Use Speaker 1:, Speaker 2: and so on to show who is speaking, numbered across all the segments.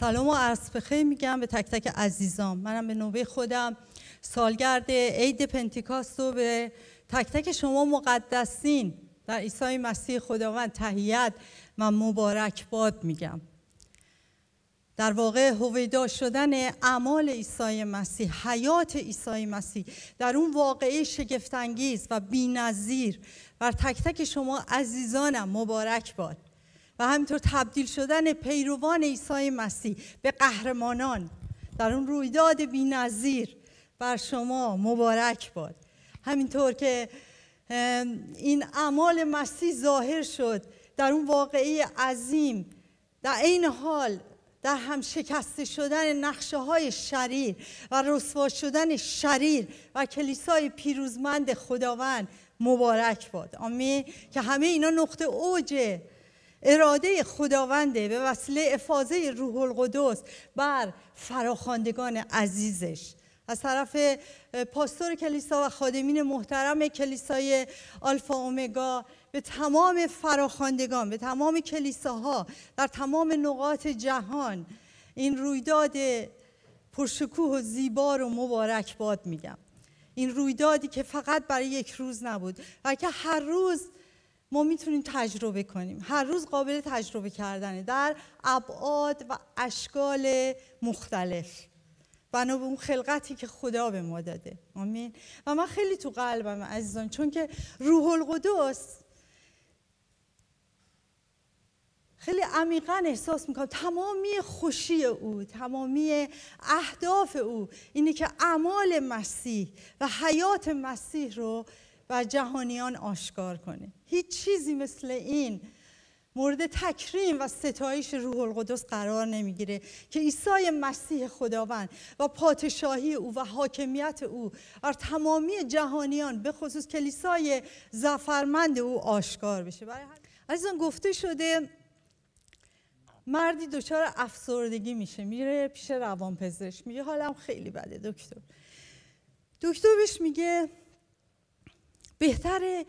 Speaker 1: سلام و عرض بخیر میگم به تک تک عزیزان منم به نوبه خودم سالگرد عید پنتیکاست رو به تک تک شما مقدسین در عیسی مسیح خداوند تهیت و مبارک باد میگم در واقع هویدا شدن اعمال عیسی مسیح حیات عیسی مسیح در اون واقعی شگفتانگیز و بینظیر بر تک تک شما عزیزانم مبارک باد و همینطور تبدیل شدن پیروان عیسی مسیح به قهرمانان در اون رویداد نظیر بر شما مبارک باد همینطور که این اعمال مسیح ظاهر شد در اون واقعی عظیم در این حال در هم شکسته شدن نقشه های شریر و رسوا شدن شریر و کلیسای پیروزمند خداوند مبارک باد آمین که همه اینا نقطه اوجه اراده خداونده به وسیله افاظه روح القدس بر فراخواندگان عزیزش از طرف پاستور کلیسا و خادمین محترم کلیسای آلفا اومگا به تمام فراخواندگان به تمام کلیساها در تمام نقاط جهان این رویداد پرشکوه و زیبا و مبارک باد میگم این رویدادی که فقط برای یک روز نبود بلکه هر روز ما میتونیم تجربه کنیم هر روز قابل تجربه کردنه در ابعاد و اشکال مختلف بنا به اون خلقتی که خدا به ما داده آمین و من خیلی تو قلبم عزیزان چون که روح القدس خیلی عمیقا احساس میکنم تمامی خوشی او تمامی اهداف او اینه که اعمال مسیح و حیات مسیح رو و جهانیان آشکار کنه هیچ چیزی مثل این مورد تکریم و ستایش روح القدس قرار نمیگیره که عیسی مسیح خداوند و پادشاهی او و حاکمیت او بر تمامی جهانیان به خصوص کلیسای زفرمند او آشکار بشه برای عزیزان گفته شده مردی دچار افسردگی میشه میره پیش روانپزشک میگه حالم خیلی بده دکتر دکتر بهش میگه بهتره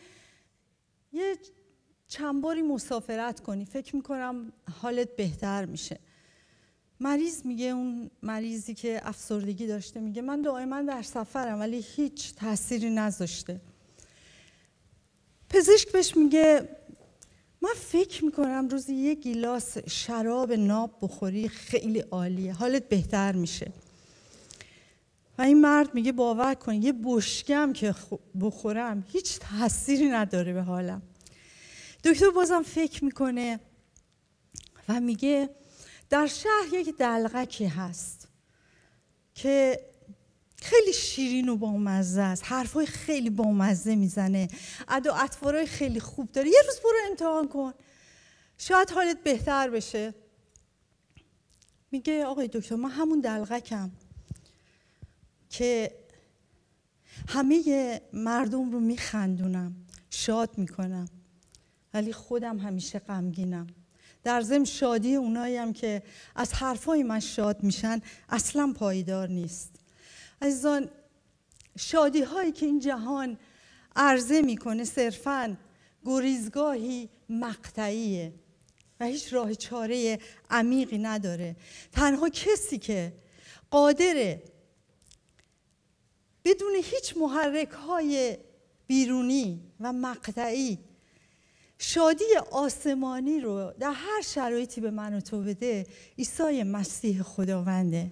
Speaker 1: یه چند باری مسافرت کنی فکر میکنم حالت بهتر میشه مریض میگه اون مریضی که افسردگی داشته میگه من دائما در سفرم ولی هیچ تاثیری نذاشته پزشک بهش میگه من فکر میکنم روزی یه گیلاس شراب ناب بخوری خیلی عالیه حالت بهتر میشه این مرد میگه باور کن یه بشکم که بخورم هیچ تاثیری نداره به حالم دکتر بازم فکر میکنه و میگه در شهر یک دلغکی هست که خیلی شیرین و بامزه است حرفای خیلی بامزه میزنه ادا اطوارای خیلی خوب داره یه روز برو امتحان کن شاید حالت بهتر بشه میگه آقای دکتر من همون دلغکم که همه مردم رو میخندونم شاد میکنم ولی خودم همیشه غمگینم در ضمن شادی اونایی که از حرفای من شاد میشن اصلا پایدار نیست عزیزان شادی هایی که این جهان عرضه میکنه صرفا گریزگاهی مقطعیه و هیچ راه چاره عمیقی نداره تنها کسی که قادره بدون هیچ محرک های بیرونی و مقطعی شادی آسمانی رو در هر شرایطی به من و تو بده عیسی مسیح خداونده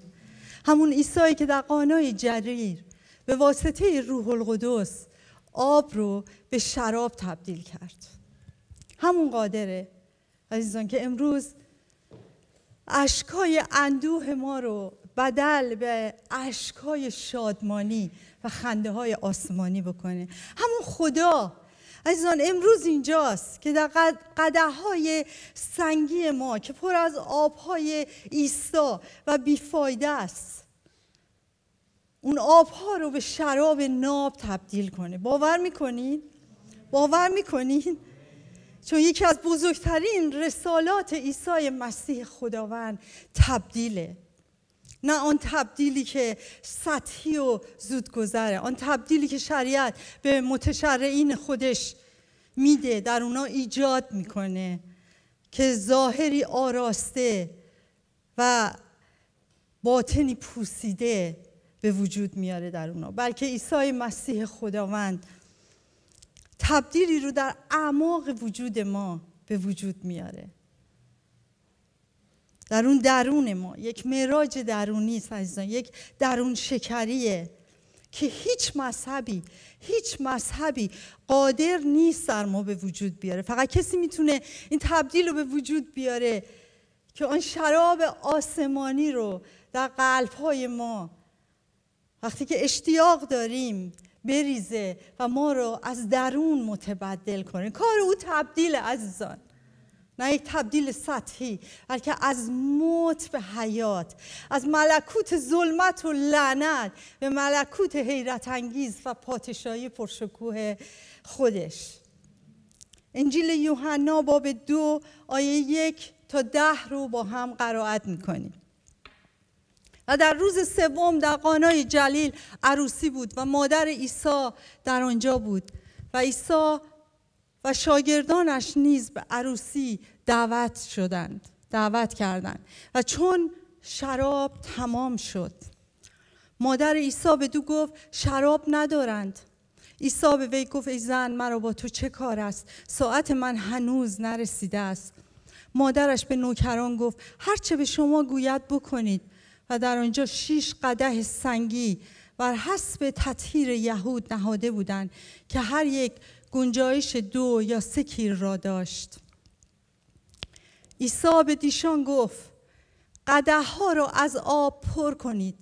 Speaker 1: همون ایسایی که در قانای جریر به واسطه روح القدس آب رو به شراب تبدیل کرد همون قادره عزیزان که امروز اشکای اندوه ما رو بدل به عشقهای شادمانی و خنده های آسمانی بکنه همون خدا عزیزان امروز اینجاست که در قده های سنگی ما که پر از آبهای ایستا و بیفایده است اون آبها رو به شراب ناب تبدیل کنه باور میکنین؟ باور میکنین؟ چون یکی از بزرگترین رسالات عیسی مسیح خداوند تبدیله نه آن تبدیلی که سطحی و گذره، آن تبدیلی که شریعت به متشرعین خودش میده در اونا ایجاد میکنه که ظاهری آراسته و باطنی پوسیده به وجود میاره در اونا بلکه عیسی مسیح خداوند تبدیلی رو در اعماق وجود ما به وجود میاره در اون درون ما یک مراج درونی است عزیزان یک درون شکریه که هیچ مذهبی هیچ مذهبی قادر نیست در ما به وجود بیاره فقط کسی میتونه این تبدیل رو به وجود بیاره که آن شراب آسمانی رو در قلبهای ما وقتی که اشتیاق داریم بریزه و ما رو از درون متبدل کنه کار او تبدیل عزیزان نه یک تبدیل سطحی بلکه از موت به حیات از ملکوت ظلمت و لعنت به ملکوت حیرت انگیز و پادشاهی پرشکوه خودش انجیل یوحنا باب دو آیه یک تا ده رو با هم قرائت میکنیم و در روز سوم در قانای جلیل عروسی بود و مادر عیسی در آنجا بود و عیسی و شاگردانش نیز به عروسی دعوت شدند دعوت کردند و چون شراب تمام شد مادر عیسی به دو گفت شراب ندارند عیسی به وی گفت ای زن مرا با تو چه کار است ساعت من هنوز نرسیده است مادرش به نوکران گفت هرچه به شما گوید بکنید و در آنجا شیش قده سنگی بر حسب تطهیر یهود نهاده بودند که هر یک گنجایش دو یا سه را داشت عیسی به دیشان گفت قده ها را از آب پر کنید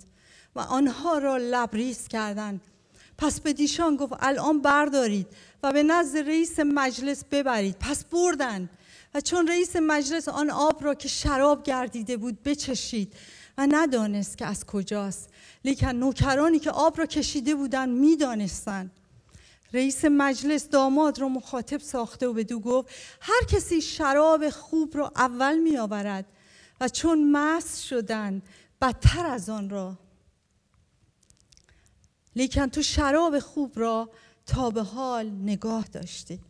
Speaker 1: و آنها را لبریز کردند پس به دیشان گفت الان بردارید و به نزد رئیس مجلس ببرید پس بردن و چون رئیس مجلس آن آب را که شراب گردیده بود بچشید و ندانست که از کجاست لیکن نوکرانی که آب را کشیده بودند میدانستند رئیس مجلس داماد رو مخاطب ساخته و به دو گفت هر کسی شراب خوب رو اول می آورد و چون مست شدن بدتر از آن را لیکن تو شراب خوب را تا به حال نگاه داشتی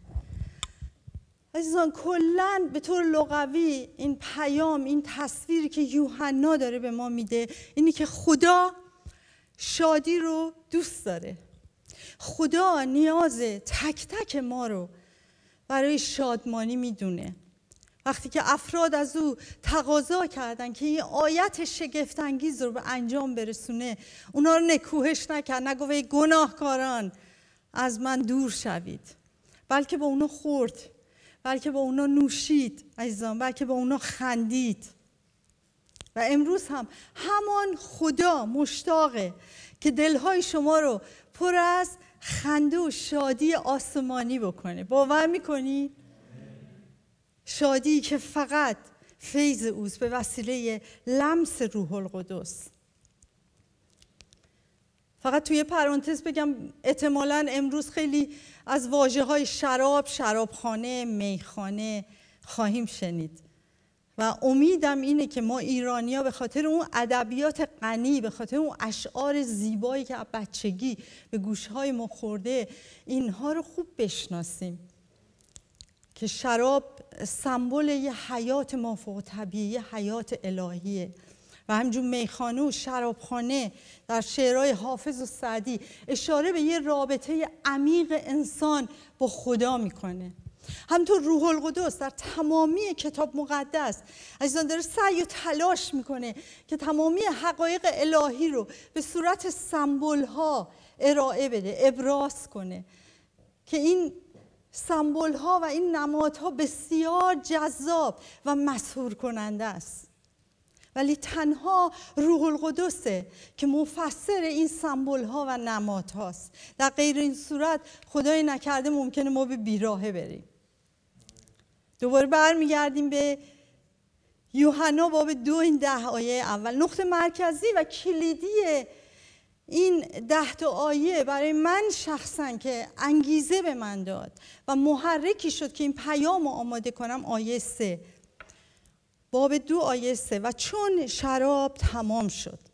Speaker 1: عزیزان کلا به طور لغوی این پیام این تصویر که یوحنا داره به ما میده اینی که خدا شادی رو دوست داره خدا نیاز تک تک ما رو برای شادمانی میدونه وقتی که افراد از او تقاضا کردن که این آیت شگفتانگیز رو به انجام برسونه اونا رو نکوهش نکرد نگوه گناهکاران از من دور شوید بلکه با اونا خورد بلکه با اونا نوشید عزیزان بلکه با اونا خندید و امروز هم همان خدا مشتاقه که دلهای شما رو پر از خنده و شادی آسمانی بکنه باور میکنی؟ شادی که فقط فیض اوز به وسیله لمس روح القدس فقط توی پرانتز بگم احتمالا امروز خیلی از واجه های شراب، شرابخانه، میخانه خواهیم شنید و امیدم اینه که ما ایرانیا به خاطر اون ادبیات غنی به خاطر اون اشعار زیبایی که از بچگی به گوشهای ما خورده اینها رو خوب بشناسیم که شراب سمبل یه حیات مافوق طبیعی یه حیات الهیه و همجون میخانه و شرابخانه در شعرهای حافظ و سعدی اشاره به یه رابطه عمیق انسان با خدا میکنه همطور روح القدس در تمامی کتاب مقدس عزیزان داره سعی و تلاش میکنه که تمامی حقایق الهی رو به صورت سمبول ها ارائه بده ابراز کنه که این سمبول ها و این نمادها بسیار جذاب و مسهور کننده است ولی تنها روح القدسه که مفسر این سمبول ها و نمادهاست. در غیر این صورت خدای نکرده ممکنه ما به بیراهه بریم دوباره برمیگردیم به یوحنا باب دو این ده آیه اول نقطه مرکزی و کلیدی این ده تا آیه برای من شخصا که انگیزه به من داد و محرکی شد که این پیام رو آماده کنم آیه سه باب دو آیه سه و چون شراب تمام شد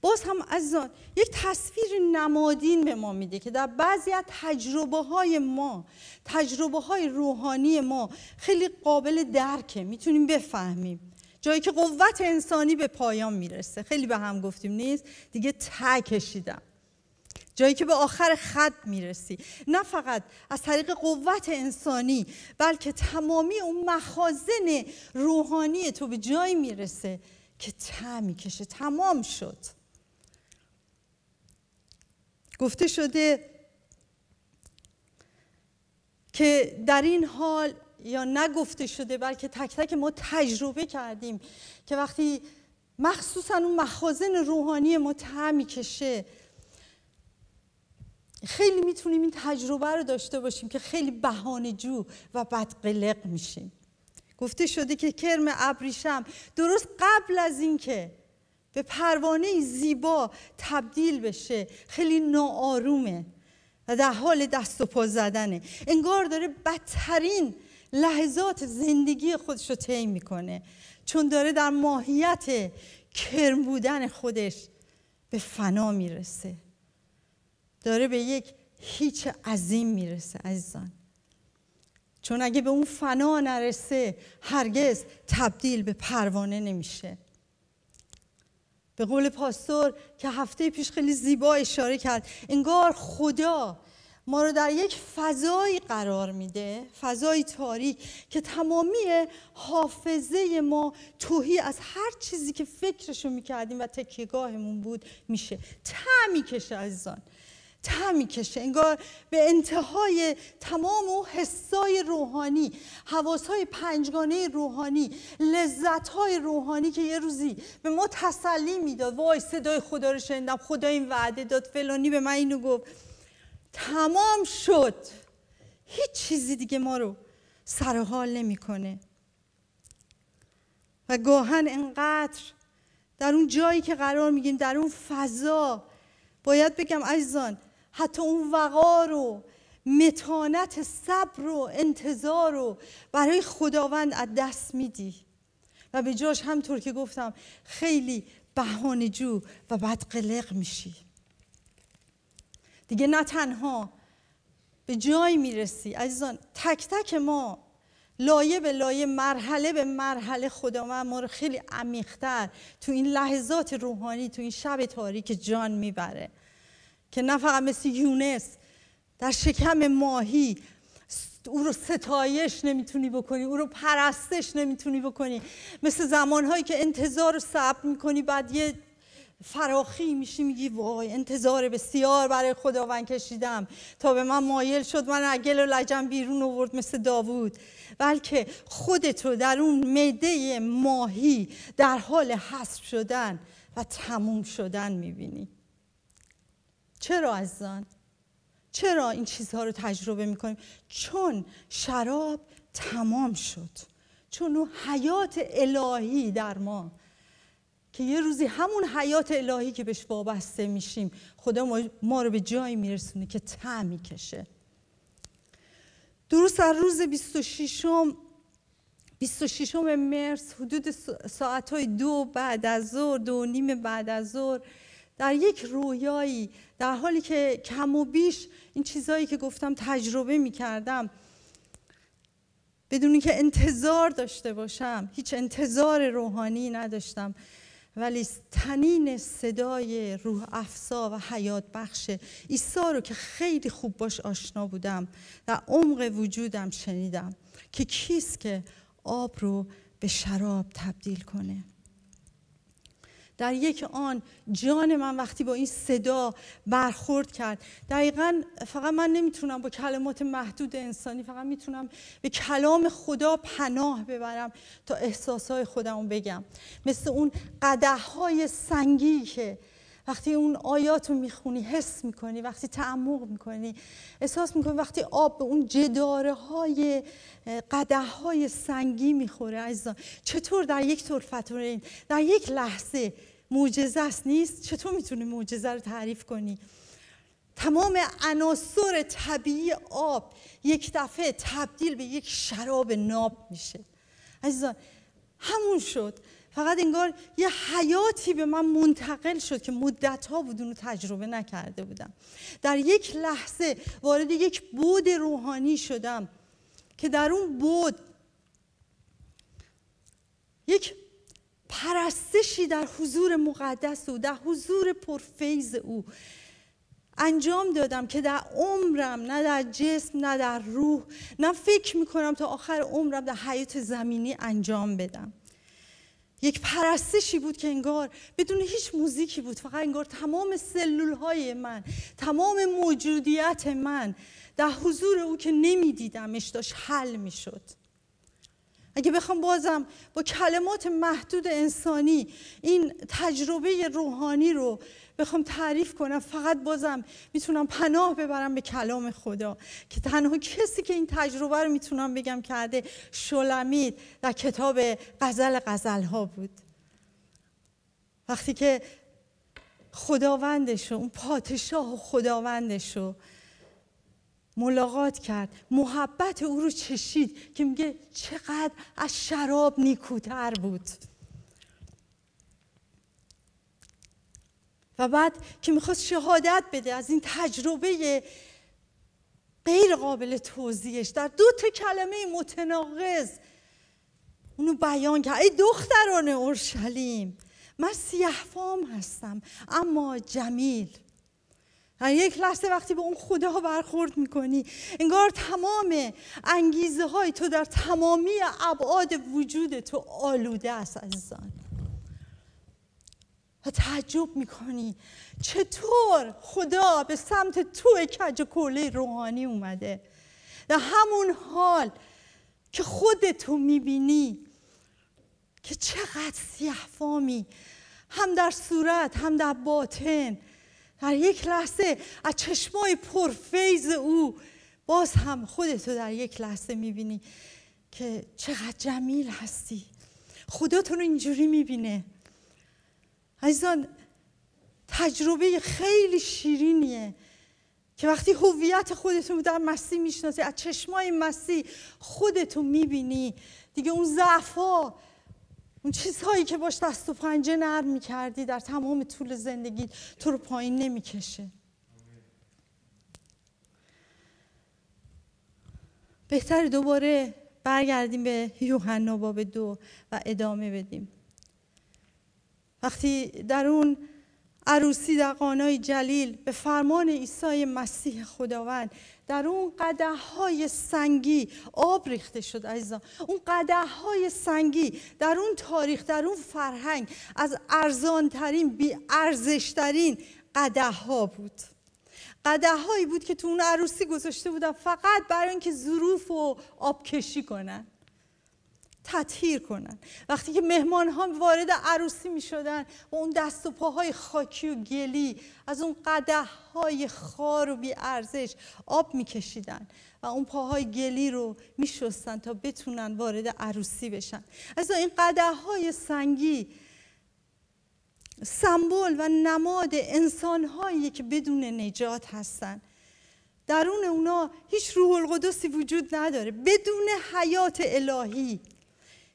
Speaker 1: باز هم عزیزان یک تصویر نمادین به ما میده که در بعضی از تجربه های ما تجربه های روحانی ما خیلی قابل درکه میتونیم بفهمیم جایی که قوت انسانی به پایان میرسه خیلی به هم گفتیم نیست دیگه ته کشیدم جایی که به آخر خط میرسی نه فقط از طریق قوت انسانی بلکه تمامی اون مخازن روحانی تو به جایی میرسه که ته میکشه تمام شد گفته شده که در این حال یا نگفته شده بلکه تک تک ما تجربه کردیم که وقتی مخصوصا اون مخازن روحانی ما ته میکشه خیلی میتونیم این تجربه رو داشته باشیم که خیلی بهانه جو و بدقلق میشیم گفته شده که کرم ابریشم درست قبل از اینکه به پروانه زیبا تبدیل بشه خیلی ناآرومه و در حال دست و پا زدنه انگار داره بدترین لحظات زندگی خودش رو طی میکنه چون داره در ماهیت کرم بودن خودش به فنا میرسه داره به یک هیچ عظیم میرسه عزیزان چون اگه به اون فنا نرسه هرگز تبدیل به پروانه نمیشه به قول پاستور که هفته پیش خیلی زیبا اشاره کرد انگار خدا ما رو در یک فضایی قرار میده فضای تاریک که تمامی حافظه ما توهی از هر چیزی که فکرشو میکردیم و تکیگاهمون بود میشه تعمی کشه عزیزان تا میکشه انگار به انتهای تمام اون حسای روحانی حواسهای پنجگانه روحانی لذتهای روحانی که یه روزی به ما تسلی میداد وای صدای خدا رو شنیدم خدا این وعده داد فلانی به من اینو گفت تمام شد هیچ چیزی دیگه ما رو سر نمیکنه و گاهن انقدر در اون جایی که قرار میگیم در اون فضا باید بگم عزیزان حتی اون وقار و متانت صبر و انتظار رو برای خداوند از دست میدی و به جاش همطور که گفتم خیلی بهانه جو و بعد قلق میشی دیگه نه تنها به جای میرسی عزیزان تک تک ما لایه به لایه مرحله به مرحله خدا ما رو خیلی عمیقتر تو این لحظات روحانی تو این شب تاریک جان میبره که نه فقط مثل یونس در شکم ماهی او رو ستایش نمیتونی بکنی او رو پرستش نمیتونی بکنی مثل زمانهایی که انتظار رو صبر میکنی بعد یه فراخی میشی میگی وای انتظار بسیار برای خداوند کشیدم تا به من مایل شد من عگل و لجم بیرون آورد مثل داوود بلکه خودت رو در اون مده ماهی در حال حسب شدن و تموم شدن میبینی چرا عزیزان چرا این چیزها رو تجربه میکنیم چون شراب تمام شد چون اون حیات الهی در ما که یه روزی همون حیات الهی که بهش وابسته میشیم خدا ما رو به جایی میرسونه که تعمی میکشه درست در روز 26 م 26 مرس حدود ساعت های دو بعد از ظهر دو نیم بعد از ظهر در یک رویایی در حالی که کم و بیش این چیزایی که گفتم تجربه می کردم بدون اینکه انتظار داشته باشم هیچ انتظار روحانی نداشتم ولی تنین صدای روح افسا و حیات بخش ایسا رو که خیلی خوب باش آشنا بودم در عمق وجودم شنیدم که کیست که آب رو به شراب تبدیل کنه در یک آن جان من وقتی با این صدا برخورد کرد دقیقا فقط من نمیتونم با کلمات محدود انسانی فقط میتونم به کلام خدا پناه ببرم تا احساسهای خودم بگم مثل اون قده های سنگی که وقتی اون آیات رو میخونی حس میکنی وقتی تعمق میکنی احساس میکنی وقتی آب به اون جداره های قده های سنگی میخوره عزیزان چطور در یک این در یک لحظه معجزه است نیست چطور میتونی معجزه رو تعریف کنی تمام عناصر طبیعی آب یک دفعه تبدیل به یک شراب ناب میشه عزیزان همون شد فقط انگار یه حیاتی به من منتقل شد که مدت ها بود اونو تجربه نکرده بودم در یک لحظه وارد یک بود روحانی شدم که در اون بود یک پرستشی در حضور مقدس او در حضور پرفیض او انجام دادم که در عمرم نه در جسم نه در روح نه فکر میکنم تا آخر عمرم در حیات زمینی انجام بدم یک پرستشی بود که انگار بدون هیچ موزیکی بود فقط انگار تمام سلول های من تمام موجودیت من در حضور او که نمیدیدمش داشت حل میشد اگه بخوام بازم با کلمات محدود انسانی این تجربه روحانی رو بخوام تعریف کنم فقط بازم میتونم پناه ببرم به کلام خدا که تنها کسی که این تجربه رو میتونم بگم کرده شلمید در کتاب غزل غزل ها بود وقتی که خداوندشو اون پادشاه و خداوندشو ملاقات کرد محبت او رو چشید که میگه چقدر از شراب نیکوتر بود و بعد که میخواست شهادت بده از این تجربه غیر قابل توضیحش در دو تا کلمه متناقض اونو بیان کرد ای دختران اورشلیم من سیحفام هستم اما جمیل یک لحظه وقتی به اون خدا برخورد میکنی انگار تمام انگیزه های تو در تمامی ابعاد وجود تو آلوده است عزیزان و تعجب میکنی چطور خدا به سمت تو کج کله روحانی اومده در همون حال که خودتو میبینی که چقدر سیحفامی هم در صورت هم در باطن در یک لحظه از چشمای پر فیض او باز هم خودتو در یک لحظه میبینی که چقدر جمیل هستی خدا تو رو اینجوری میبینه عزیزان تجربه خیلی شیرینیه که وقتی هویت خودتون رو در مسیح میشناسی از چشمای مسیح خودتو میبینی دیگه اون ضعف‌ها اون چیزهایی که باش دست و پنجه نرم میکردی در تمام طول زندگی تو رو پایین نمیکشه بهتر دوباره برگردیم به یوحنا باب دو و ادامه بدیم وقتی در اون عروسی در قانای جلیل به فرمان عیسی مسیح خداوند در اون قده های سنگی آب ریخته شد عزیزان اون قده های سنگی در اون تاریخ در اون فرهنگ از ارزانترین بی ارزشترین قده ها بود قده هایی بود که تو اون عروسی گذاشته بودن فقط برای اینکه ظروف و آبکشی کنن تطهیر کنن وقتی که مهمان ها وارد عروسی می شدن و اون دست و پاهای خاکی و گلی از اون قده های خار و بیارزش ارزش آب می کشیدن و اون پاهای گلی رو می شستن تا بتونن وارد عروسی بشن از این قده های سنگی سمبل و نماد انسان هایی که بدون نجات هستن درون اونا هیچ روح القدسی وجود نداره بدون حیات الهی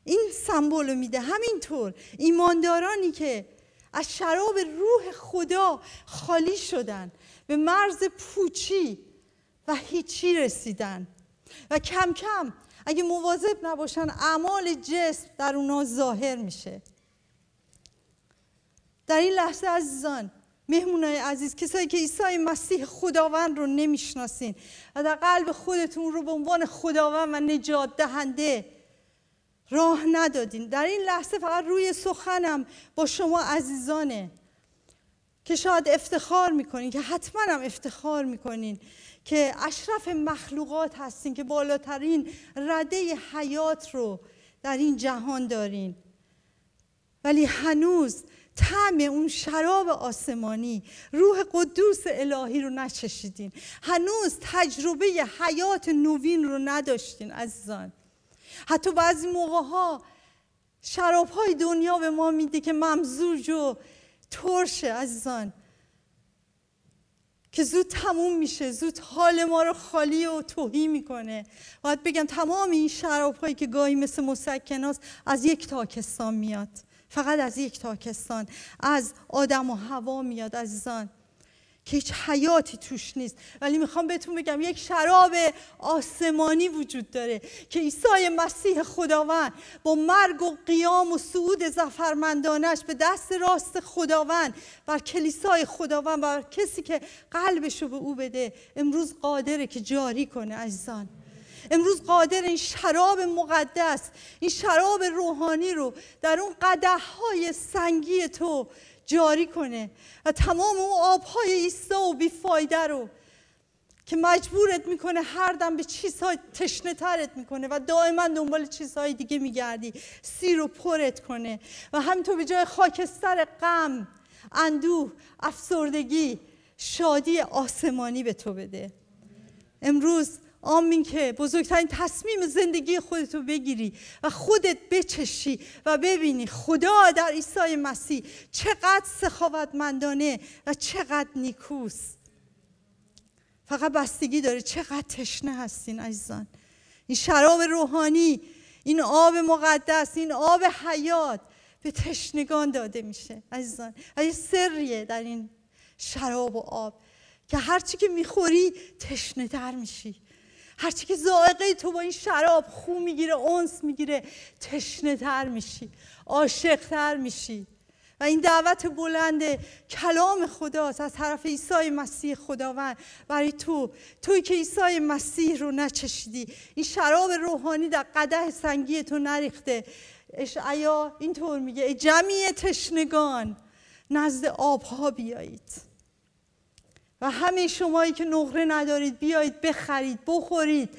Speaker 1: این سمبول رو میده همینطور ایماندارانی که از شراب روح خدا خالی شدن به مرز پوچی و هیچی رسیدن و کم کم اگه مواظب نباشن اعمال جسم در اونا ظاهر میشه در این لحظه عزیزان مهمونای عزیز کسایی که عیسی مسیح خداوند رو نمیشناسین و در قلب خودتون رو به عنوان خداوند و نجات دهنده راه ندادین در این لحظه فقط روی سخنم با شما عزیزانه که شاید افتخار میکنین که حتما هم افتخار میکنین که اشرف مخلوقات هستین که بالاترین رده حیات رو در این جهان دارین ولی هنوز طعم اون شراب آسمانی روح قدوس الهی رو نچشیدین هنوز تجربه حیات نوین رو نداشتین عزیزان حتی بعضی موقع ها شراب های دنیا به ما میده که ممزوج و ترشه عزیزان که زود تموم میشه زود حال ما رو خالی و توهی میکنه باید بگم تمام این شراب هایی که گاهی مثل مسکناست از یک تاکستان میاد فقط از یک تاکستان از آدم و هوا میاد عزیزان که هیچ حیاتی توش نیست ولی میخوام بهتون بگم یک شراب آسمانی وجود داره که عیسی مسیح خداوند با مرگ و قیام و صعود زفرمندانش به دست راست خداوند بر کلیسای خداوند بر کسی که قلبش رو به او بده امروز قادره که جاری کنه عزیزان امروز قادر این شراب مقدس این شراب روحانی رو در اون قده های سنگی تو جاری کنه و تمام اون آبهای ایستا و بیفایده رو که مجبورت میکنه هر دم به چیزهای تشنه ترت میکنه و دائما دنبال چیزهای دیگه میگردی سیر و پرت کنه و همینطور به جای خاکستر غم اندوه افسردگی شادی آسمانی به تو بده امروز آمین که بزرگترین تصمیم زندگی رو بگیری و خودت بچشی و ببینی خدا در عیسی مسیح چقدر سخاوتمندانه و چقدر نیکوست فقط بستگی داره چقدر تشنه هستین عزیزان این شراب روحانی این آب مقدس این آب حیات به تشنگان داده میشه عزیزان و یه سریه در این شراب و آب که هرچی که میخوری تشنه در میشی هرچی که زائقه تو با این شراب خو میگیره اونس میگیره تشنه تر میشی عاشق تر میشی و این دعوت بلند کلام خداست از طرف عیسی مسیح خداوند برای تو توی که عیسی مسیح رو نچشیدی این شراب روحانی در قده سنگی تو نریخته اشعیا اینطور میگه ای جمعی تشنگان نزد آبها بیایید و همه شمایی که نقره ندارید بیایید بخرید بخورید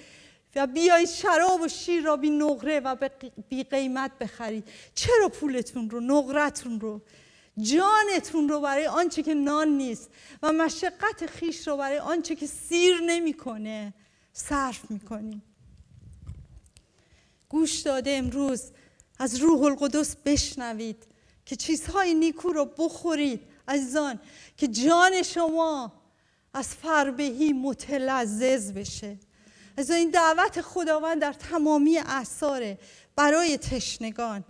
Speaker 1: و بیایید شراب و شیر را بی نقره و بی قیمت بخرید چرا پولتون رو نقرتون رو جانتون رو برای آنچه که نان نیست و مشقت خیش رو برای آنچه که سیر نمیکنه صرف میکنیم گوش داده امروز از روح القدس بشنوید که چیزهای نیکو رو بخورید عزیزان که جان شما از فربهی متلذذ بشه از این دعوت خداوند در تمامی اثاره برای تشنگان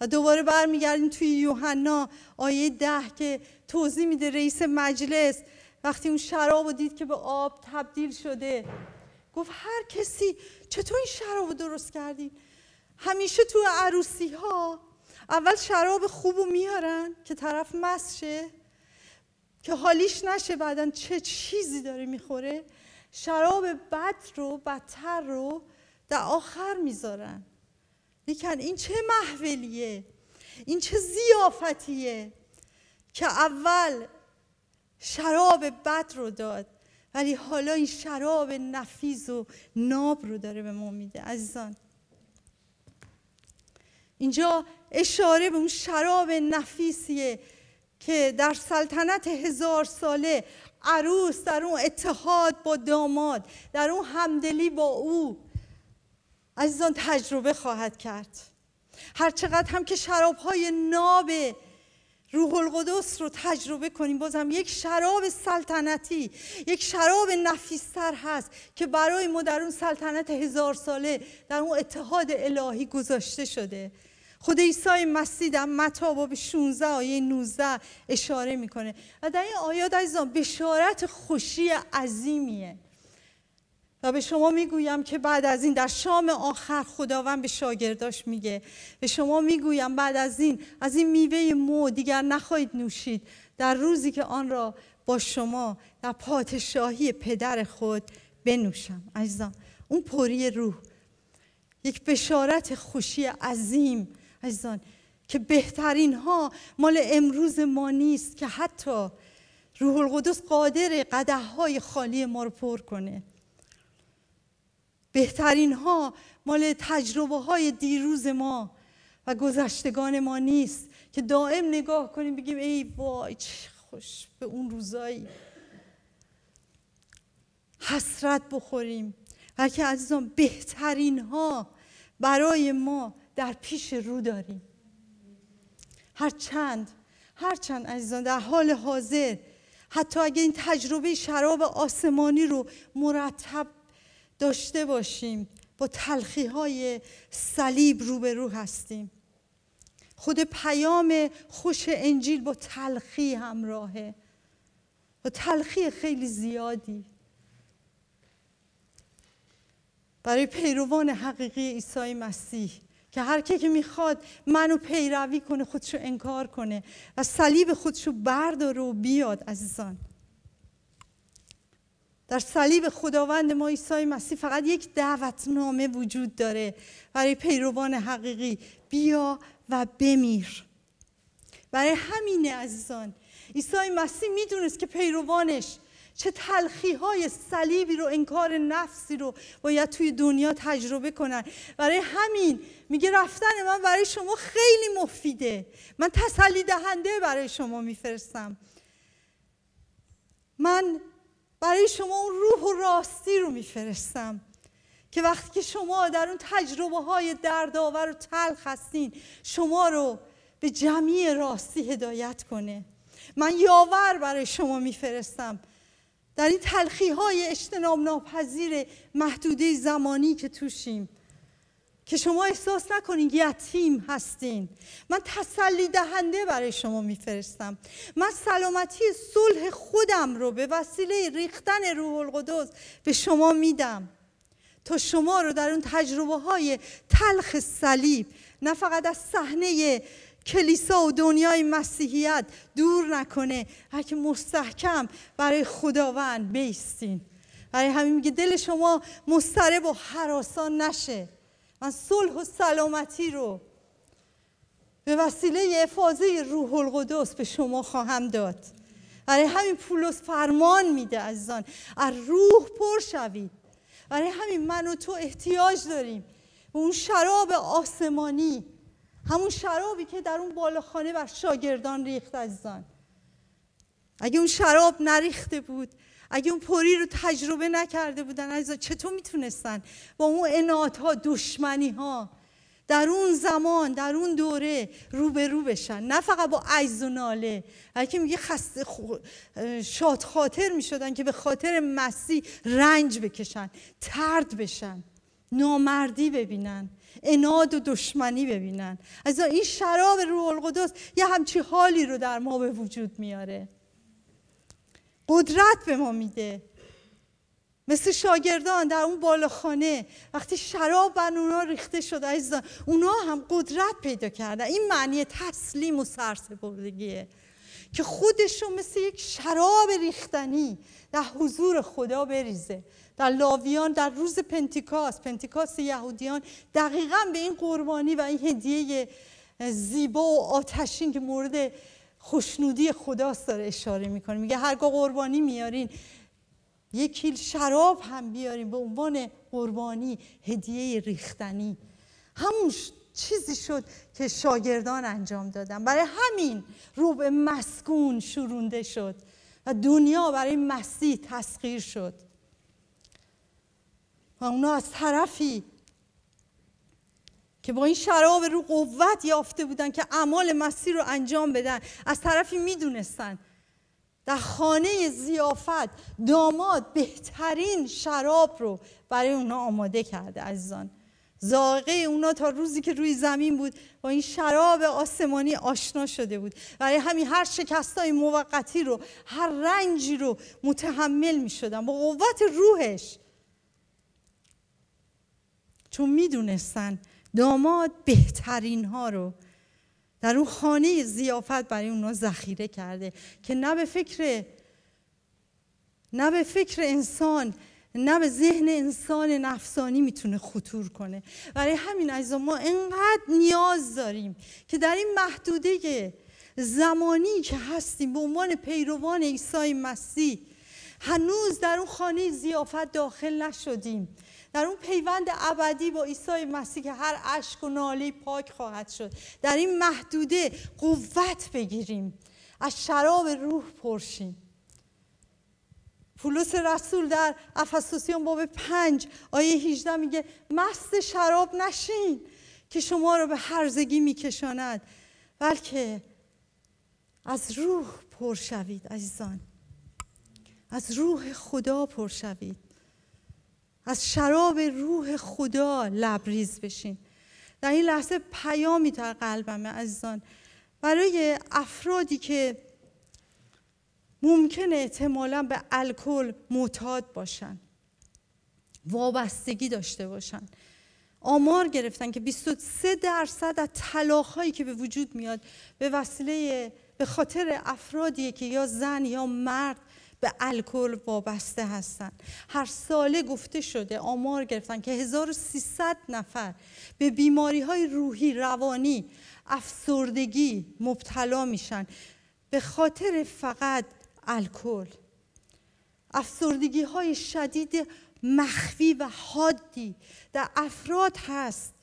Speaker 1: و دوباره برمیگردیم توی یوحنا آیه ده که توضیح میده رئیس مجلس وقتی اون شراب رو دید که به آب تبدیل شده گفت هر کسی چطور این شراب رو درست کردین همیشه تو عروسی ها اول شراب خوب رو میارن که طرف مست شه که حالیش نشه بعدا چه چیزی داره میخوره شراب بد رو بدتر رو در آخر میذارن لیکن این چه محولیه این چه زیافتیه که اول شراب بد رو داد ولی حالا این شراب نفیز و ناب رو داره به ما میده عزیزان اینجا اشاره به اون شراب نفیسیه که در سلطنت هزار ساله عروس در اون اتحاد با داماد در اون همدلی با او عزیزان تجربه خواهد کرد هرچقدر هم که شراب های ناب روح القدس رو تجربه کنیم بازم یک شراب سلطنتی یک شراب نفیستر هست که برای ما در اون سلطنت هزار ساله در اون اتحاد الهی گذاشته شده خود عیسی مسیح در متا باب 16 آیه 19 اشاره میکنه و در این آیات عزیزان بشارت خوشی عظیمیه و به شما میگویم که بعد از این در شام آخر خداوند به شاگرداش میگه به شما میگویم بعد از این از این میوه مو دیگر نخواهید نوشید در روزی که آن را با شما در پادشاهی پدر خود بنوشم عزیزان اون پری روح یک بشارت خوشی عظیم عزیزان که بهترین ها مال امروز ما نیست که حتی روح القدس قادر قده های خالی ما رو پر کنه بهترین ها مال تجربه های دیروز ما و گذشتگان ما نیست که دائم نگاه کنیم بگیم ای وای چه خوش به اون روزایی حسرت بخوریم بلکه عزیزان بهترین ها برای ما در پیش رو داریم هر چند هر چند عزیزان در حال حاضر حتی اگر این تجربه شراب آسمانی رو مرتب داشته باشیم با تلخی های صلیب رو هستیم خود پیام خوش انجیل با تلخی همراهه با تلخی خیلی زیادی برای پیروان حقیقی عیسی مسیح که هر کی که میخواد منو پیروی کنه خودشو انکار کنه و صلیب خودشو برداره و بیاد عزیزان در صلیب خداوند ما عیسی مسیح فقط یک دعوتنامه وجود داره برای پیروان حقیقی بیا و بمیر برای همینه عزیزان عیسی مسیح میدونست که پیروانش چه تلخی های صلیبی رو انکار نفسی رو باید توی دنیا تجربه کنن برای همین میگه رفتن من برای شما خیلی مفیده من تسلی دهنده برای شما میفرستم من برای شما اون روح و راستی رو میفرستم که وقتی که شما در اون تجربه های دردآور و تلخ هستین شما رو به جمعی راستی هدایت کنه من یاور برای شما میفرستم در این تلخی های اجتناب ناپذیر محدوده زمانی که توشیم که شما احساس نکنید یتیم هستین من تسلی دهنده برای شما میفرستم من سلامتی صلح خودم رو به وسیله ریختن روح القدس به شما میدم تا شما رو در اون تجربه های تلخ صلیب نه فقط از صحنه کلیسا و دنیای مسیحیت دور نکنه که مستحکم برای خداوند بیستین برای همین میگه دل شما مضطرب و حراسان نشه من صلح و سلامتی رو به وسیله افاظه روح القدس به شما خواهم داد برای همین پولس فرمان میده عزیزان از روح پر شوید برای همین من و تو احتیاج داریم به اون شراب آسمانی همون شرابی که در اون بالاخانه بر شاگردان ریخت عزیزان اگه اون شراب نریخته بود اگه اون پری رو تجربه نکرده بودن عزیزان چطور میتونستن با اون انات ها دشمنی ها در اون زمان در اون دوره رو به رو بشن نه فقط با عجز و ناله بلکه میگه خسته خو... شاد خاطر میشدن که به خاطر مسیح رنج بکشن ترد بشن نامردی ببینن اناد و دشمنی ببینن از این شراب روح القدس یه همچی حالی رو در ما به وجود میاره قدرت به ما میده مثل شاگردان در اون بالخانه وقتی شراب بر اونا ریخته شد عزیزان اونا هم قدرت پیدا کردن این معنی تسلیم و سرسپردگیه که خودشو مثل یک شراب ریختنی در حضور خدا بریزه در لاویان در روز پنتیکاس، پنتیکاس یهودیان دقیقا به این قربانی و این هدیه زیبا و آتشین که مورد خوشنودی خداست داره اشاره میکنه میگه هرگاه قربانی میارین یک کیل شراب هم بیارین به عنوان قربانی هدیه ریختنی همون چیزی شد که شاگردان انجام دادن برای همین روبه به مسکون شورونده شد و دنیا برای مسیح تسخیر شد و اونا از طرفی که با این شراب رو قوت یافته بودن که اعمال مسیر رو انجام بدن از طرفی میدونستن در خانه زیافت داماد بهترین شراب رو برای اونا آماده کرده عزیزان زاغه اونا تا روزی که روی زمین بود با این شراب آسمانی آشنا شده بود برای همین هر شکست های موقتی رو هر رنجی رو متحمل می شدن با قوت روحش چون میدونستن داماد بهترین ها رو در اون خانه زیافت برای اونا ذخیره کرده که نه به فکر نه به فکر انسان نه به ذهن انسان نفسانی میتونه خطور کنه برای همین عزیزا ما انقدر نیاز داریم که در این محدوده زمانی که هستیم به عنوان پیروان عیسی مسیح هنوز در اون خانه زیافت داخل نشدیم در اون پیوند ابدی با عیسی مسیح که هر اشک و ناله پاک خواهد شد در این محدوده قوت بگیریم از شراب روح پرشیم پولس رسول در افسوسیان باب پنج آیه 18 میگه مست شراب نشین که شما را به هرزگی میکشاند بلکه از روح پر شوید عزیزان از روح خدا پر شوید از شراب روح خدا لبریز بشین در این لحظه پیامی در قلبم عزیزان برای افرادی که ممکنه احتمالا به الکل معتاد باشن وابستگی داشته باشن آمار گرفتن که 23 درصد از هایی که به وجود میاد به وسیله به خاطر افرادی که یا زن یا مرد به الکل وابسته هستند هر ساله گفته شده آمار گرفتن که 1300 نفر به بیماری های روحی روانی افسردگی مبتلا میشن به خاطر فقط الکل افسردگی های شدید مخفی و حادی در افراد هست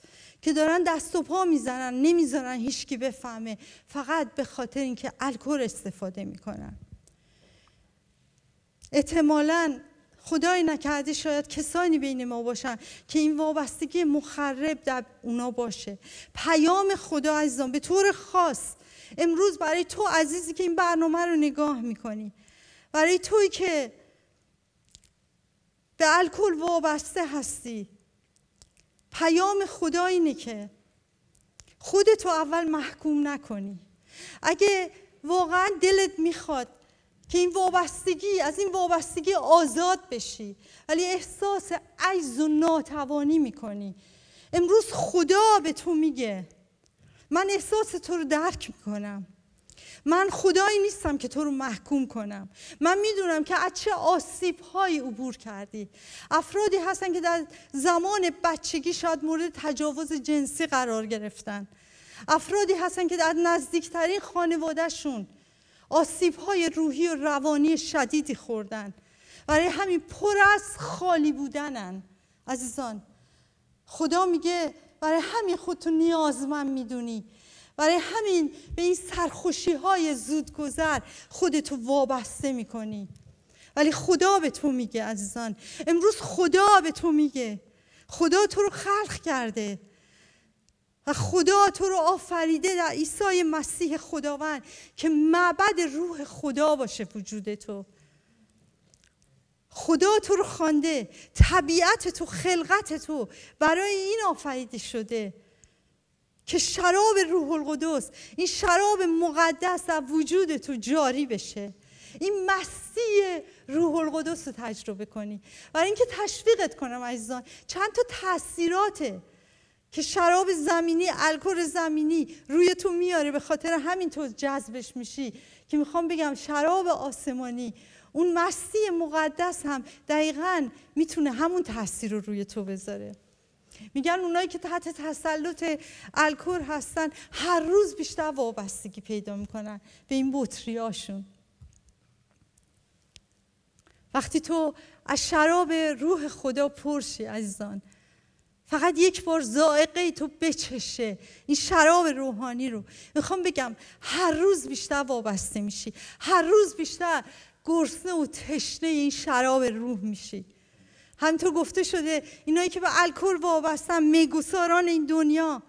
Speaker 1: که دارن دست و پا میزنن نمیذارن هیچکی بفهمه فقط به خاطر اینکه الکل استفاده میکنن احتمالا خدای نکرده شاید کسانی بین ما باشن که این وابستگی مخرب در اونا باشه پیام خدا عزیزان به طور خاص امروز برای تو عزیزی که این برنامه رو نگاه میکنی برای توی که به الکل وابسته هستی پیام خدا اینه که خودتو اول محکوم نکنی اگه واقعا دلت میخواد که این وابستگی از این وابستگی آزاد بشی ولی احساس عجز و ناتوانی میکنی امروز خدا به تو میگه من احساس تو رو درک میکنم من خدایی نیستم که تو رو محکوم کنم من میدونم که از چه آسیب هایی عبور کردی افرادی هستن که در زمان بچگی شاید مورد تجاوز جنسی قرار گرفتن افرادی هستن که در نزدیکترین خانوادهشون آسیب های روحی و روانی شدیدی خوردن برای همین پر از خالی بودنن عزیزان خدا میگه برای همین خودتو نیازمند میدونی برای همین به این سرخوشی های زودگذر خودتو وابسته میکنی ولی خدا به تو میگه عزیزان امروز خدا به تو میگه خدا تو رو خلق کرده و خدا تو رو آفریده در عیسی مسیح خداوند که معبد روح خدا باشه وجود تو خدا تو رو خوانده طبیعت تو خلقت تو برای این آفریده شده که شراب روح القدس این شراب مقدس در وجود تو جاری بشه این مسیح روح القدس رو تجربه کنی برای اینکه تشویقت کنم عزیزان چند تا تاثیراته که شراب زمینی الکل زمینی روی تو میاره به خاطر همین تو جذبش میشی که میخوام بگم شراب آسمانی اون مستی مقدس هم دقیقا میتونه همون تاثیر رو روی تو بذاره میگن اونایی که تحت تسلط الکل هستن هر روز بیشتر وابستگی پیدا میکنن به این بطریاشون وقتی تو از شراب روح خدا پرشی عزیزان فقط یک بار زائقه تو بچشه این شراب روحانی رو میخوام بگم هر روز بیشتر وابسته میشی هر روز بیشتر گرسنه و تشنه این شراب روح میشی همینطور گفته شده اینایی که به الکل وابستن میگساران این دنیا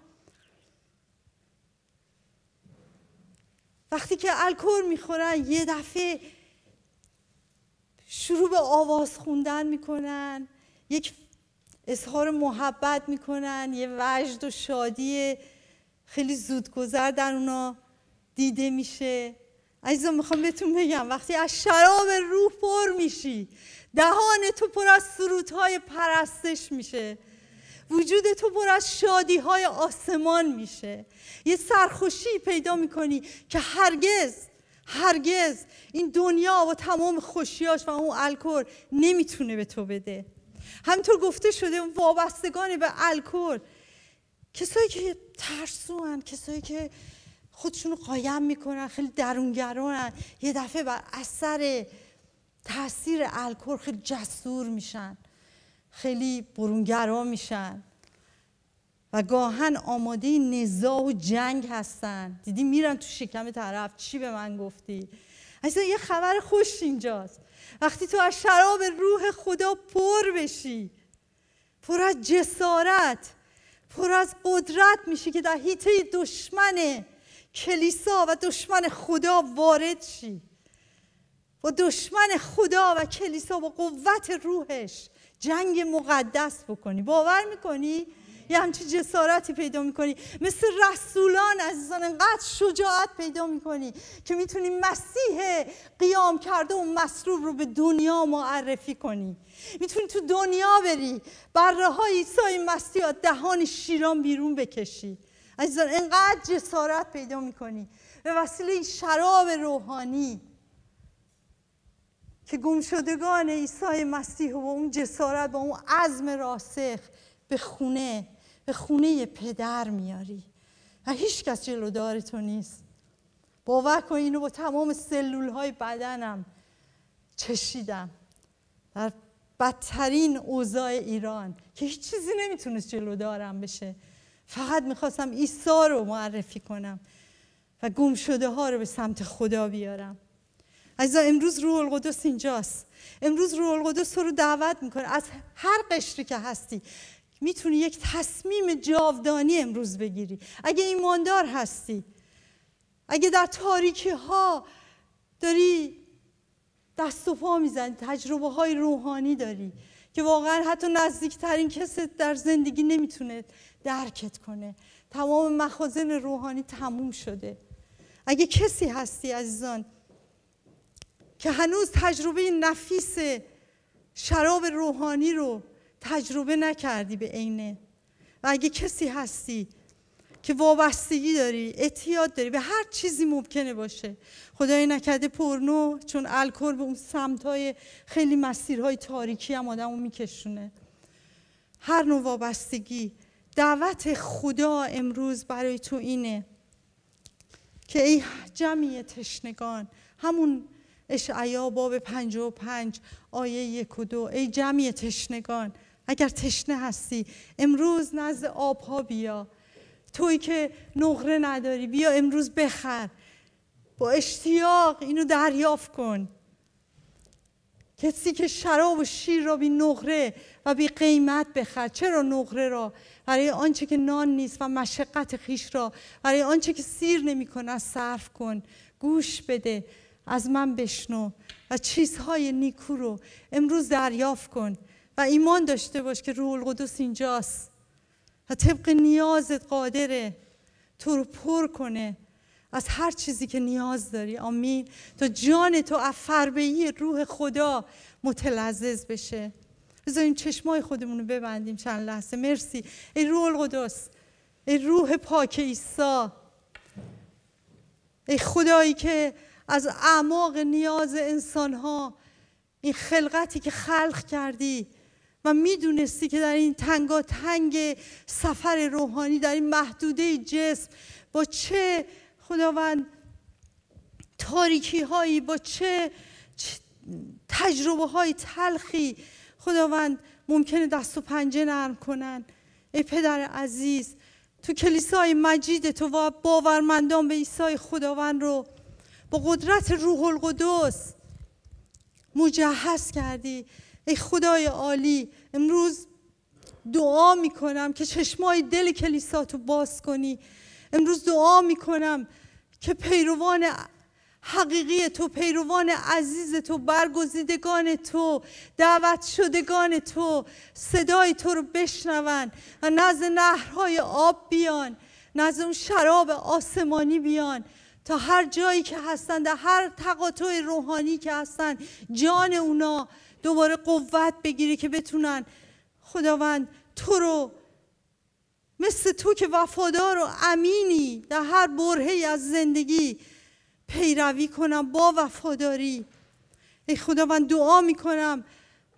Speaker 1: وقتی که الکل میخورن یه دفعه شروع به آواز خوندن میکنن یک اظهار محبت میکنن یه وجد و شادی خیلی زودگذر در اونا دیده میشه عزیزم میخوام بهتون بگم وقتی از شراب روح پر میشی دهان تو پر از سرودهای پرستش میشه وجود تو پر از شادی آسمان میشه یه سرخوشی پیدا میکنی که هرگز هرگز این دنیا و تمام خوشیاش و اون الکل نمیتونه به تو بده همینطور گفته شده وابستگان به الکل کسایی که ترسوان کسایی که خودشون رو قایم میکنن خیلی درونگرانن یه دفعه بر اثر تاثیر الکل خیلی جسور میشن خیلی برونگرا میشن و گاهن آماده نزاع و جنگ هستن دیدی میرن تو شکم طرف چی به من گفتی اصلا یه خبر خوش اینجاست وقتی تو از شراب روح خدا پر بشی پر از جسارت پر از قدرت میشی که در حیطه دشمن کلیسا و دشمن خدا وارد شی با دشمن خدا و کلیسا با قوت روحش جنگ مقدس بکنی باور میکنی یه همچین جسارتی پیدا میکنی مثل رسولان عزیزان انقدر شجاعت پیدا میکنی که میتونی مسیح قیام کرده و مصروب رو به دنیا معرفی کنی میتونی تو دنیا بری بر های ایسای مسیح دهان شیران بیرون بکشی عزیزان انقدر جسارت پیدا میکنی به وسیله این شراب روحانی که گمشدگان ایسای مسیح و با اون جسارت با اون عزم راسخ به خونه به خونه پدر میاری و هیچ کس جلو تو نیست باور کن اینو با تمام سلول های بدنم چشیدم در بدترین اوضاع ایران که هیچ چیزی نمیتونست جلو دارم بشه فقط میخواستم ایسا رو معرفی کنم و گم شده ها رو به سمت خدا بیارم عزیزا امروز روح القدس اینجاست امروز روح القدس رو دعوت میکنه از هر قشری که هستی میتونی یک تصمیم جاودانی امروز بگیری اگه ایماندار هستی اگه در تاریکی ها داری دست و پا میزنی تجربه های روحانی داری که واقعا حتی نزدیکترین کسی در زندگی نمیتونه درکت کنه تمام مخازن روحانی تموم شده اگه کسی هستی عزیزان که هنوز تجربه نفیس شراب روحانی رو تجربه نکردی به عینه و اگه کسی هستی که وابستگی داری اعتیاد داری به هر چیزی ممکنه باشه خدای نکرده پرنو چون الکل به اون سمتهای خیلی مسیرهای تاریکی هم آدم رو میکشونه هر نوع وابستگی دعوت خدا امروز برای تو اینه که ای جمعی تشنگان همون اشعیا باب پنج و پنج آیه یک و دو ای جمعی تشنگان اگر تشنه هستی امروز نزد آبها بیا توی که نقره نداری بیا امروز بخر با اشتیاق اینو دریافت کن کسی که شراب و شیر را بی نقره و بی قیمت بخر چرا نقره را برای آنچه که نان نیست و مشقت خیش را برای آنچه که سیر نمی کند صرف کن گوش بده از من بشنو و چیزهای نیکو رو امروز دریافت کن و ایمان داشته باش که روح القدس اینجاست و طبق نیازت قادره تو رو پر کنه از هر چیزی که نیاز داری آمین تا جان تو افربهی روح خدا متلذذ بشه بذاریم چشمای خودمون رو ببندیم چند لحظه مرسی ای روح القدس ای روح پاک عیسی ای خدایی که از اعماق نیاز انسان ها این خلقتی که خلق کردی و میدونستی که در این تنگا تنگ سفر روحانی در این محدوده جسم با چه خداوند تاریکی هایی با چه تجربه های تلخی خداوند ممکنه دست و پنجه نرم کنن ای پدر عزیز تو کلیسای مجید تو و باورمندان به عیسی خداوند رو با قدرت روح القدس مجهز کردی ای خدای عالی امروز دعا میکنم که چشمای دل کلیسا تو باز کنی امروز دعا میکنم که پیروان حقیقی تو پیروان عزیز تو برگزیدگان تو دعوت شدگان تو صدای تو رو بشنون و نزد نهرهای آب بیان نزد اون شراب آسمانی بیان تا هر جایی که هستن در هر تقاطع روحانی که هستند، جان اونا دوباره قوت بگیری که بتونن خداوند تو رو مثل تو که وفادار و امینی در هر برهی از زندگی پیروی کنم با وفاداری ای خداوند دعا میکنم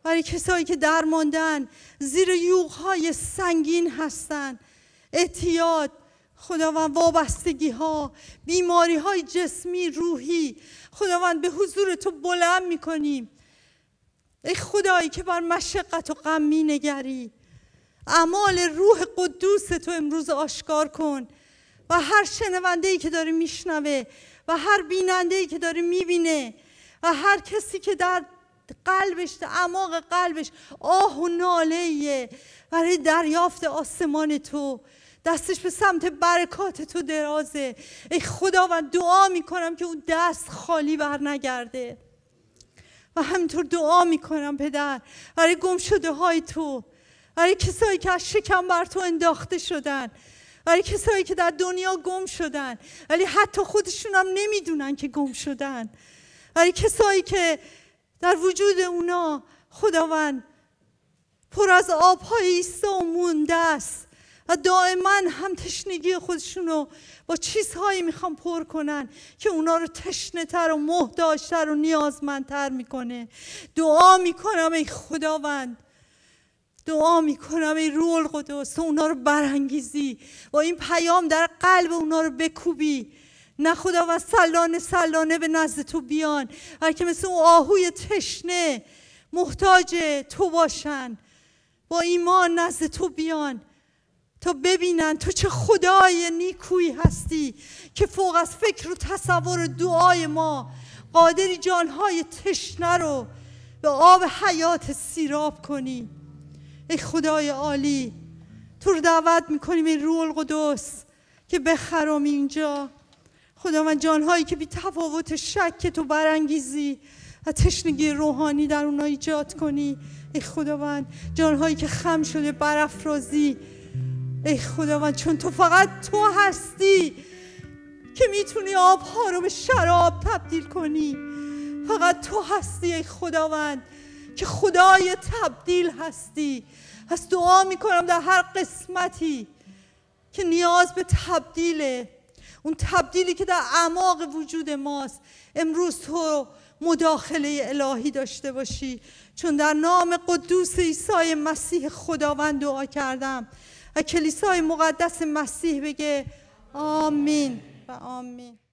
Speaker 1: برای کسایی که درماندن زیر یوغهای سنگین هستن اعتیاد خداوند وابستگی ها بیماری های جسمی روحی خداوند به حضور تو بلند میکنیم ای خدایی که بر مشقت و غم می نگری اعمال روح قدوس تو امروز آشکار کن و هر شنونده ای که داره میشنوه و هر بیننده ای که داره میبینه و هر کسی که در قلبش در اعماق قلبش آه و ناله برای دریافت آسمان تو دستش به سمت برکات تو درازه ای خداوند دعا میکنم که اون دست خالی بر نگرده و همینطور دعا میکنم پدر برای گم شده های تو برای کسایی که از شکم بر تو انداخته شدن برای کسایی که در دنیا گم شدن ولی حتی خودشون هم نمیدونن که گم شدن برای کسایی که در وجود اونا خداوند پر از آبهای و مونده است و دائما هم تشنگی خودشون رو با چیزهایی میخوان پر کنن که اونا رو تشنه تر و مهداشتر و نیازمندتر میکنه دعا میکنم ای خداوند دعا میکنم ای روح القدس تو اونا رو برانگیزی با این پیام در قلب اونا رو بکوبی نه خدا و سلانه سلانه به نزد تو بیان بلکه که مثل اون آهوی تشنه محتاج تو باشن با ایمان نزد تو بیان تا ببینن تو چه خدای نیکویی هستی که فوق از فکر و تصور دعای ما قادری جانهای تشنه رو به آب حیات سیراب کنی ای خدای عالی تو رو دعوت میکنیم این روح القدس که بخرام اینجا خدا من جانهایی که بی تفاوت شک تو برانگیزی و تشنگی روحانی در اونها ایجاد کنی ای خداوند جانهایی که خم شده برافرازی ای خداوند چون تو فقط تو هستی که میتونی آبها رو به شراب تبدیل کنی فقط تو هستی ای خداوند که خدای تبدیل هستی از دعا میکنم در هر قسمتی که نیاز به تبدیله اون تبدیلی که در اعماق وجود ماست امروز تو مداخله الهی داشته باشی چون در نام قدوس عیسی مسیح خداوند دعا کردم و کلیسای مقدس مسیح بگه آمین و آمین